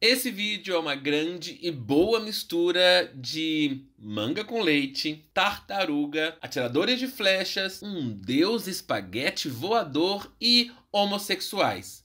Esse vídeo é uma grande e boa mistura de manga com leite, tartaruga, atiradores de flechas, um deus espaguete voador e homossexuais.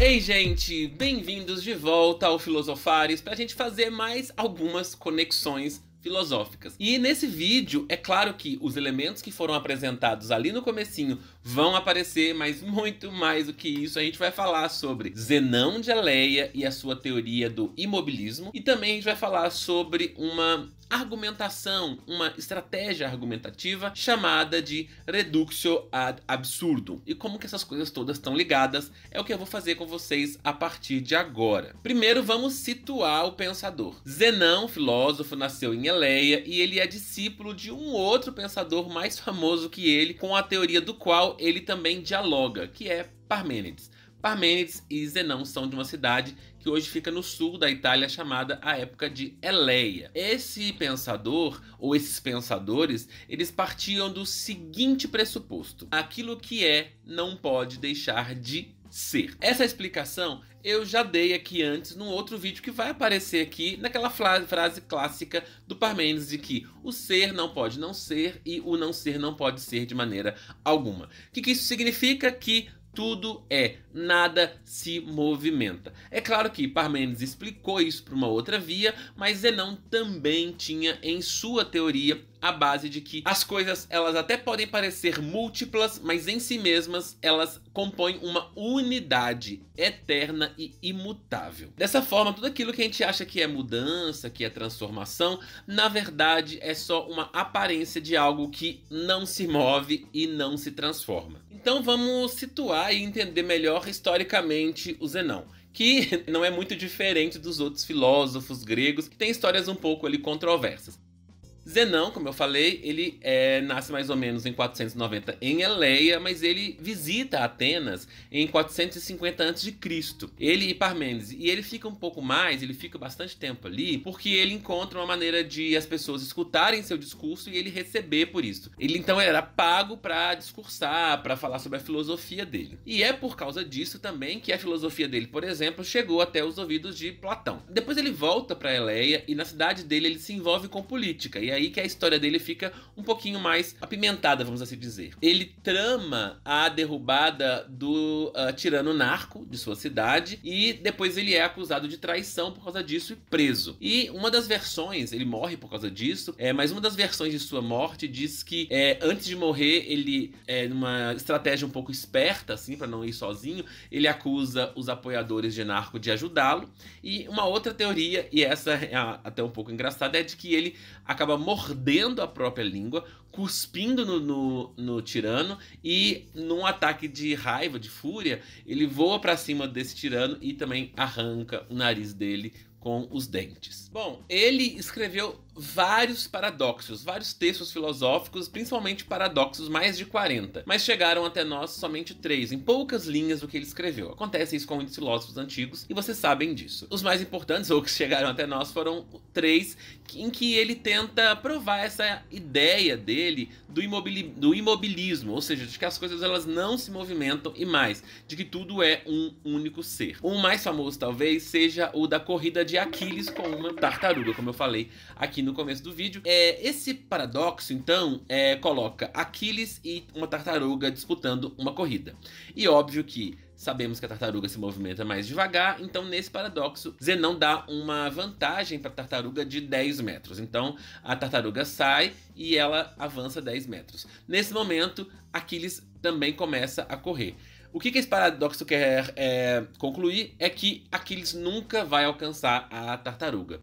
Ei, gente, bem-vindos de volta ao Filosofares para a gente fazer mais algumas conexões filosóficas. E nesse vídeo, é claro que os elementos que foram apresentados ali no comecinho vão aparecer, mas muito mais do que isso, a gente vai falar sobre Zenão de Aleia e a sua teoria do imobilismo, e também a gente vai falar sobre uma argumentação, uma estratégia argumentativa chamada de reductio ad absurdum. E como que essas coisas todas estão ligadas é o que eu vou fazer com vocês a partir de agora. Primeiro vamos situar o pensador. Zenão, filósofo, nasceu em Eleia e ele é discípulo de um outro pensador mais famoso que ele, com a teoria do qual ele também dialoga, que é Parmênides. Parmênides e Zenão são de uma cidade que hoje fica no sul da Itália, chamada a época de Eleia. Esse pensador, ou esses pensadores, eles partiam do seguinte pressuposto: aquilo que é não pode deixar de ser. Essa explicação eu já dei aqui antes num outro vídeo que vai aparecer aqui naquela frase clássica do Parmênides de que o ser não pode não ser e o não ser não pode ser de maneira alguma. O que, que isso significa? Que tudo é, nada se movimenta. É claro que Parmênides explicou isso para uma outra via, mas Zenão também tinha em sua teoria a base de que as coisas elas até podem parecer múltiplas, mas em si mesmas elas compõem uma unidade eterna e imutável. Dessa forma, tudo aquilo que a gente acha que é mudança, que é transformação, na verdade é só uma aparência de algo que não se move e não se transforma. Então vamos situar e entender melhor historicamente o Zenão que não é muito diferente dos outros filósofos gregos, que tem histórias um pouco ali controversas. Zenão, como eu falei, ele é, nasce mais ou menos em 490 em Eleia, mas ele visita Atenas em 450 a.C. Ele e Parmênides. E ele fica um pouco mais, ele fica bastante tempo ali, porque ele encontra uma maneira de as pessoas escutarem seu discurso e ele receber por isso. Ele então era pago para discursar, para falar sobre a filosofia dele. E é por causa disso também que a filosofia dele, por exemplo, chegou até os ouvidos de Platão. Depois ele volta para Eleia e na cidade dele ele se envolve com política. E é aí que a história dele fica um pouquinho mais apimentada, vamos assim dizer. Ele trama a derrubada do uh, tirano narco de sua cidade e depois ele é acusado de traição por causa disso e preso. E uma das versões, ele morre por causa disso, é, mas uma das versões de sua morte diz que é, antes de morrer, ele, é, numa estratégia um pouco esperta, assim, para não ir sozinho, ele acusa os apoiadores de narco de ajudá-lo. E uma outra teoria, e essa é até um pouco engraçada, é de que ele acaba mordendo a própria língua, cuspindo no, no, no tirano e, num ataque de raiva, de fúria, ele voa para cima desse tirano e também arranca o nariz dele com os dentes. Bom, ele escreveu vários paradoxos, vários textos filosóficos, principalmente paradoxos, mais de 40, mas chegaram até nós somente três, em poucas linhas do que ele escreveu. Acontece isso com muitos filósofos antigos e vocês sabem disso. Os mais importantes, ou que chegaram até nós, foram três em que ele tenta provar essa ideia dele do, imobili do imobilismo, ou seja, de que as coisas elas não se movimentam e mais, de que tudo é um único ser. O mais famoso, talvez, seja o da corrida de Aquiles com uma tartaruga, como eu falei aqui no começo do vídeo. É, esse paradoxo, então, é, coloca Aquiles e uma tartaruga disputando uma corrida. E óbvio que Sabemos que a tartaruga se movimenta mais devagar, então nesse paradoxo, Zenão dá uma vantagem para a tartaruga de 10 metros. Então a tartaruga sai e ela avança 10 metros. Nesse momento, Aquiles também começa a correr. O que, esse paradoxo quer é, concluir é que Aquiles nunca vai alcançar a tartaruga.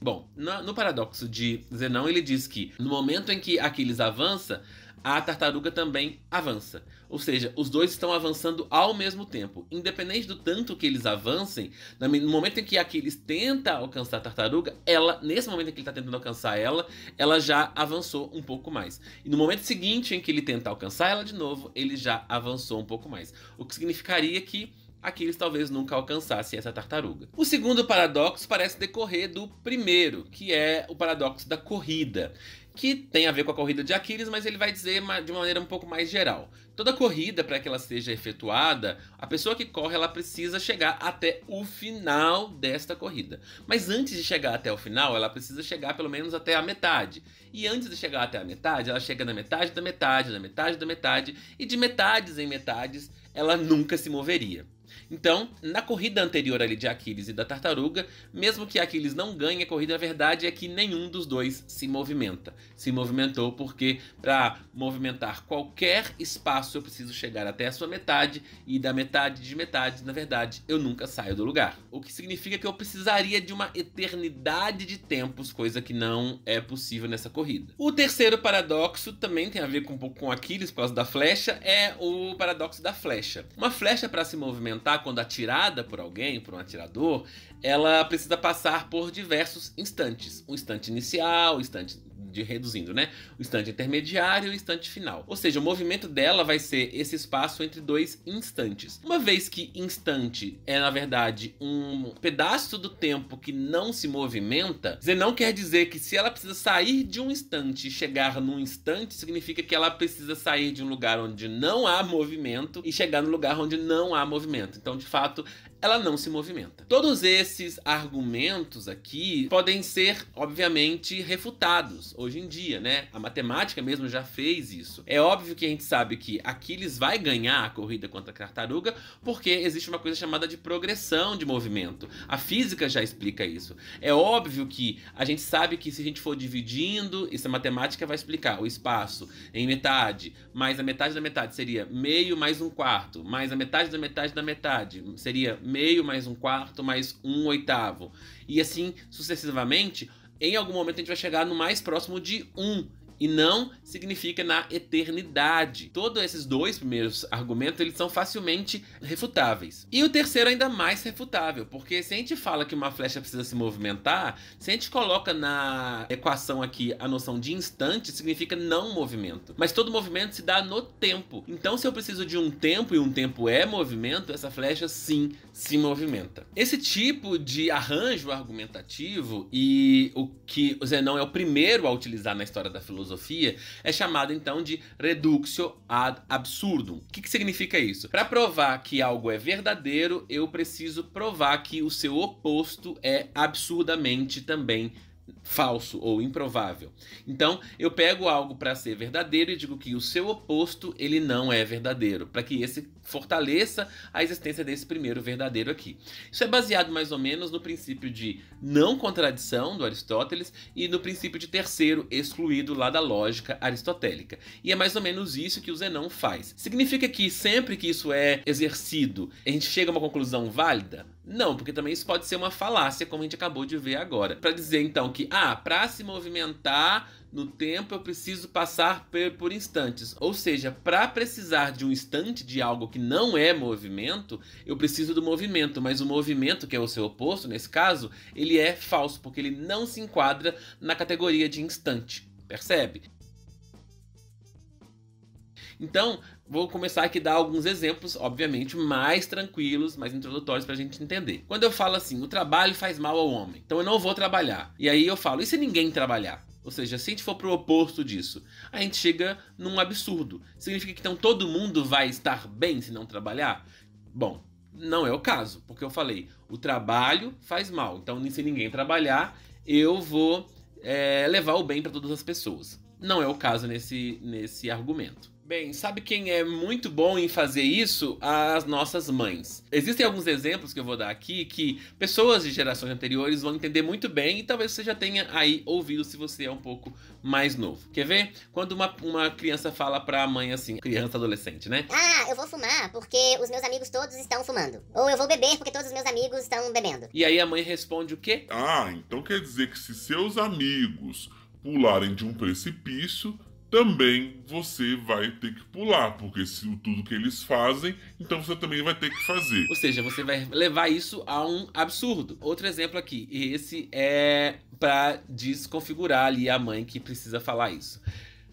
Bom, no paradoxo de Zenão, ele diz que no momento em que Aquiles avança, a tartaruga também avança. Ou seja, os dois estão avançando ao mesmo tempo. Independente do tanto que eles avancem, no momento em que Aquiles tenta alcançar a tartaruga, ela, nesse momento em que ele está tentando alcançar ela, ela já avançou um pouco mais. E no momento seguinte em que ele tenta alcançar ela de novo, ele já avançou um pouco mais. O que significaria que Aquiles talvez nunca alcançasse essa tartaruga. O segundo paradoxo parece decorrer do primeiro, que é o paradoxo da corrida, que tem a ver com a corrida de Aquiles, mas ele vai dizer de uma maneira um pouco mais geral. Toda corrida, para que ela seja efetuada, a pessoa que corre ela precisa chegar até o final desta corrida. Mas antes de chegar até o final, ela precisa chegar pelo menos até a metade. E antes de chegar até a metade, ela chega na metade da metade, na metade da metade, e de metades em metades ela nunca se moveria. Então, na corrida anterior ali de Aquiles e da Tartaruga, mesmo que Aquiles não ganhe a corrida, a verdade é que nenhum dos dois se movimenta. Se movimentou porque para movimentar qualquer espaço eu preciso chegar até a sua metade e da metade de metade, na verdade, eu nunca saio do lugar. O que significa que eu precisaria de uma eternidade de tempos, coisa que não é possível nessa corrida. O terceiro paradoxo também tem a ver com um pouco com Aquiles por causa da flecha, é o paradoxo da flecha. Uma flecha para se movimentar quando atirada por alguém, por um atirador, ela precisa passar por diversos instantes. Um instante inicial, um instante de, reduzindo, né? O instante intermediário e o instante final. Ou seja, o movimento dela vai ser esse espaço entre dois instantes. Uma vez que instante é, na verdade, um pedaço do tempo que não se movimenta, dizer não quer dizer que se ela precisa sair de um instante e chegar num instante, significa que ela precisa sair de um lugar onde não há movimento e chegar no lugar onde não há movimento. Então, de fato, ela não se movimenta. Todos esses argumentos aqui podem ser, obviamente, refutados hoje em dia, né? A matemática mesmo já fez isso. É óbvio que a gente sabe que Aquiles vai ganhar a corrida contra a tartaruga porque existe uma coisa chamada de progressão de movimento. A física já explica isso. É óbvio que a gente sabe que se a gente for dividindo, isso a matemática vai explicar o espaço em metade, mais a metade da metade seria meio mais um quarto, mais a metade da metade da metade seria meio mais um quarto mais um oitavo. E assim sucessivamente, em algum momento a gente vai chegar no mais próximo de um e não significa na eternidade. Todos esses dois primeiros argumentos eles são facilmente refutáveis. E o terceiro ainda mais refutável, porque se a gente fala que uma flecha precisa se movimentar, se a gente coloca na equação aqui a noção de instante, significa não movimento. Mas todo movimento se dá no tempo. Então se eu preciso de um tempo e um tempo é movimento, essa flecha sim se movimenta. Esse tipo de arranjo argumentativo e o que o Zenão é o primeiro a utilizar na história da filosofia filosofia é chamado então de reductio ad absurdum. O que, que significa isso? Para provar que algo é verdadeiro, eu preciso provar que o seu oposto é absurdamente também falso ou improvável. Então, eu pego algo para ser verdadeiro e digo que o seu oposto ele não é verdadeiro, para que esse fortaleça a existência desse primeiro verdadeiro aqui. Isso é baseado mais ou menos no princípio de não contradição do Aristóteles e no princípio de terceiro excluído lá da lógica aristotélica. E é mais ou menos isso que o Zenão faz. Significa que sempre que isso é exercido, a gente chega a uma conclusão válida? Não, porque também isso pode ser uma falácia, como a gente acabou de ver agora. Para dizer então que, ah, para se movimentar no tempo eu preciso passar por instantes. Ou seja, para precisar de um instante de algo que não é movimento, eu preciso do movimento, mas o movimento, que é o seu oposto nesse caso, ele é falso, porque ele não se enquadra na categoria de instante. Percebe? Então, vou começar aqui a dar alguns exemplos, obviamente, mais tranquilos, mais introdutórios para a gente entender. Quando eu falo assim, o trabalho faz mal ao homem, então eu não vou trabalhar. E aí eu falo, e se ninguém trabalhar? Ou seja, se a gente for pro oposto disso, a gente chega num absurdo. Significa que então todo mundo vai estar bem se não trabalhar? Bom, não é o caso, porque eu falei, o trabalho faz mal. Então, se ninguém trabalhar, eu vou é, levar o bem para todas as pessoas. Não é o caso nesse, nesse argumento. Bem, sabe quem é muito bom em fazer isso? As nossas mães. Existem alguns exemplos que eu vou dar aqui que pessoas de gerações anteriores vão entender muito bem e talvez você já tenha aí ouvido se você é um pouco mais novo. Quer ver? Quando uma, uma criança fala pra mãe assim, criança adolescente, né? Ah, eu vou fumar porque os meus amigos todos estão fumando. Ou eu vou beber porque todos os meus amigos estão bebendo. E aí a mãe responde o quê? Ah, então quer dizer que se seus amigos pularem de um precipício, também você vai ter que pular, porque se tudo que eles fazem, então você também vai ter que fazer. Ou seja, você vai levar isso a um absurdo. Outro exemplo aqui, esse é para desconfigurar ali a mãe que precisa falar isso.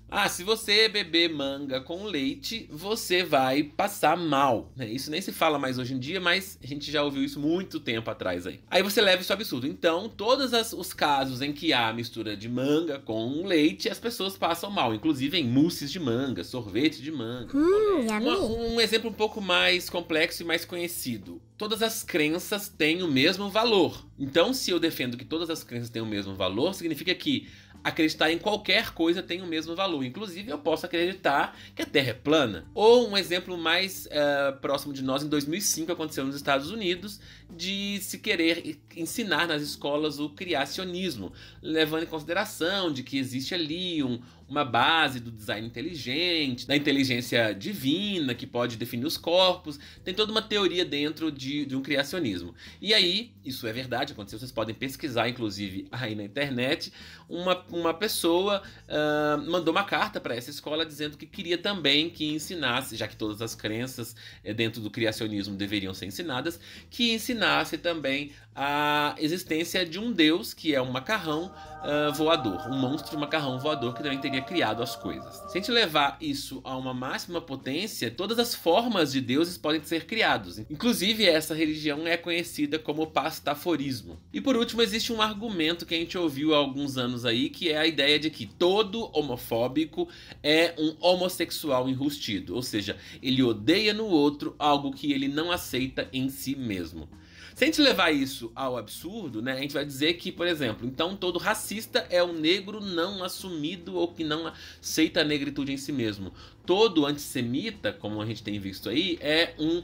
Ah, se você beber manga com leite, você vai passar mal. É, isso nem se fala mais hoje em dia, mas a gente já ouviu isso muito tempo atrás aí. Aí você leva isso ao absurdo. Então, todos as, os casos em que há mistura de manga com leite, as pessoas passam mal. Inclusive em mousses de manga, sorvete de manga. Hum, um, um exemplo um pouco mais complexo e mais conhecido todas as crenças têm o mesmo valor. Então, se eu defendo que todas as crenças têm o mesmo valor, significa que acreditar em qualquer coisa tem o mesmo valor. Inclusive, eu posso acreditar que a Terra é plana. Ou um exemplo mais uh, próximo de nós, em 2005 aconteceu nos Estados Unidos de se querer ensinar nas escolas o criacionismo, levando em consideração de que existe ali um, uma base do design inteligente, da inteligência divina que pode definir os corpos, tem toda uma teoria dentro de, de um criacionismo. E aí, isso é verdade, aconteceu, vocês podem pesquisar, inclusive, aí na internet, uma, uma pessoa uh, mandou uma carta para essa escola dizendo que queria também que ensinasse, já que todas as crenças eh, dentro do criacionismo deveriam ser ensinadas, que ensinasse ensinasse também a existência de um deus que é um macarrão uh, voador, um monstro macarrão voador que também teria criado as coisas. Se a gente levar isso a uma máxima potência, todas as formas de deuses podem ser criados. Inclusive, essa religião é conhecida como pastaforismo. E por último, existe um argumento que a gente ouviu há alguns anos aí, que é a ideia de que todo homofóbico é um homossexual enrustido, ou seja, ele odeia no outro algo que ele não aceita em si mesmo. Se a gente levar isso ao absurdo, né, a gente vai dizer que, por exemplo, então todo racista é um negro não assumido ou que não aceita a negritude em si mesmo. Todo antissemita, como a gente tem visto aí, é um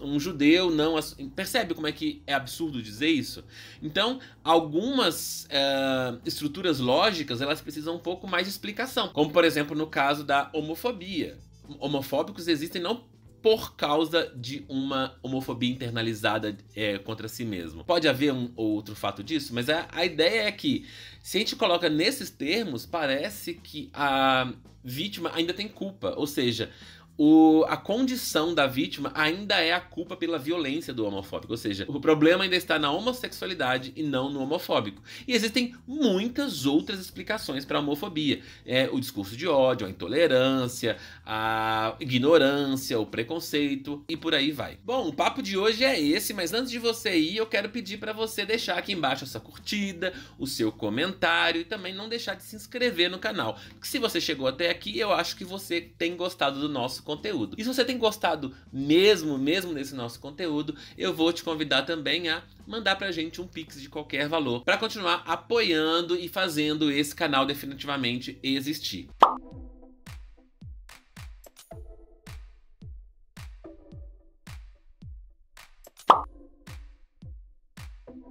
um, um, judeu não percebe como é que é absurdo dizer isso então algumas uh, estruturas lógicas elas precisam um pouco mais de explicação como por exemplo no caso da homofobia homofóbicos existem não por causa de uma homofobia internalizada é, contra si mesmo. Pode haver um ou outro fato disso, mas a, a ideia é que se a gente coloca nesses termos, parece que a vítima ainda tem culpa. Ou seja, o, a condição da vítima ainda é a culpa pela violência do homofóbico. Ou seja, o problema ainda está na homossexualidade e não no homofóbico. E existem muitas outras explicações para a homofobia: é, o discurso de ódio, a intolerância, a ignorância, o preconceito e por aí vai. Bom, o papo de hoje é esse, mas antes de você ir, eu quero pedir para você deixar aqui embaixo a sua curtida, o seu comentário e também não deixar de se inscrever no canal. Porque se você chegou até aqui, eu acho que você tem gostado do nosso conteúdo. E se você tem gostado mesmo, mesmo desse nosso conteúdo, eu vou te convidar também a mandar pra gente um pix de qualquer valor para continuar apoiando e fazendo esse canal definitivamente existir.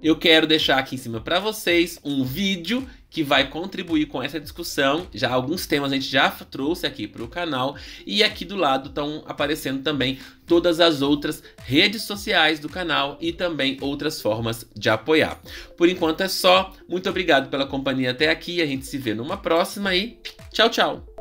eu quero deixar aqui em cima para vocês um vídeo que vai contribuir com essa discussão. Já alguns temas a gente já trouxe aqui para o canal e aqui do lado estão aparecendo também todas as outras redes sociais do canal e também outras formas de apoiar. Por enquanto é só. Muito obrigado pela companhia até aqui. A gente se vê numa próxima e tchau, tchau.